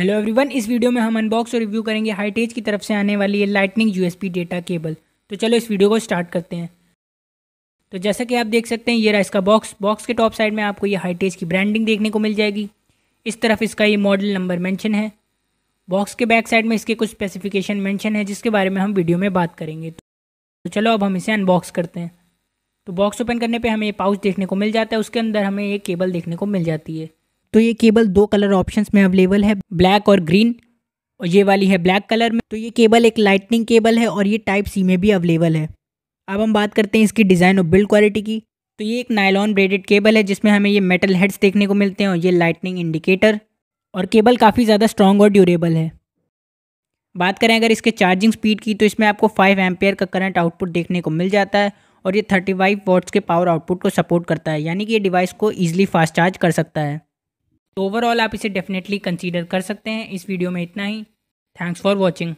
hello everyone इस video में हम अनबॉक्स और रिव्यू करेंगे हाईटेज की तरफ से आने वाली ये लाइटनिंग यूएसबी डेटा केबल तो चलो इस वीडियो को स्टार्ट करते हैं तो जैसा कि आप देख सकते हैं ये रहा इसका बॉक्स बॉक्स के टॉप साइड में आपको ये हाईटेज की ब्रांडिंग देखने को मिल जाएगी इस तरफ इसका ये मॉडल नंबर मैंशन है बॉक्स के बैक साइड में इसके कुछ स्पेसिफिकेशन मैंशन है जिसके बारे में हम वीडियो में बात करेंगे तो चलो अब हम इसे अनबॉक्स करते हैं तो बॉक्स ओपन करने पर हमें ये पाउच देखने को मिल जाता है उसके अंदर हमें ये केबल देखने को मिल जाती है तो ये केबल दो कलर ऑप्शंस में अवेलेबल है ब्लैक और ग्रीन और ये वाली है ब्लैक कलर में तो ये केबल एक लाइटनिंग केबल है और ये टाइप सी में भी अवेलेबल है अब हम बात करते हैं इसकी डिज़ाइन और बिल्ड क्वालिटी की तो ये एक नायलॉन ब्रेडेड केबल है जिसमें हमें ये मेटल हेड्स देखने को मिलते हैं और ये लाइटनिंग इंडिकेटर और केबल काफ़ी ज़्यादा स्ट्रॉन्ग और ड्यूरेबल है बात करें अगर इसके चार्जिंग स्पीड की तो इसमें आपको 5 एम्पेयर का करंट आउटपुट देखने को मिल जाता है और ये 35 वाट्स के पावर आउटपुट को सपोर्ट करता है यानी कि ये डिवाइस को ईजिली फास्ट चार्ज कर सकता है तो ओवरऑल आप इसे डेफिनेटली कंसीडर कर सकते हैं इस वीडियो में इतना ही थैंक्स फॉर वॉचिंग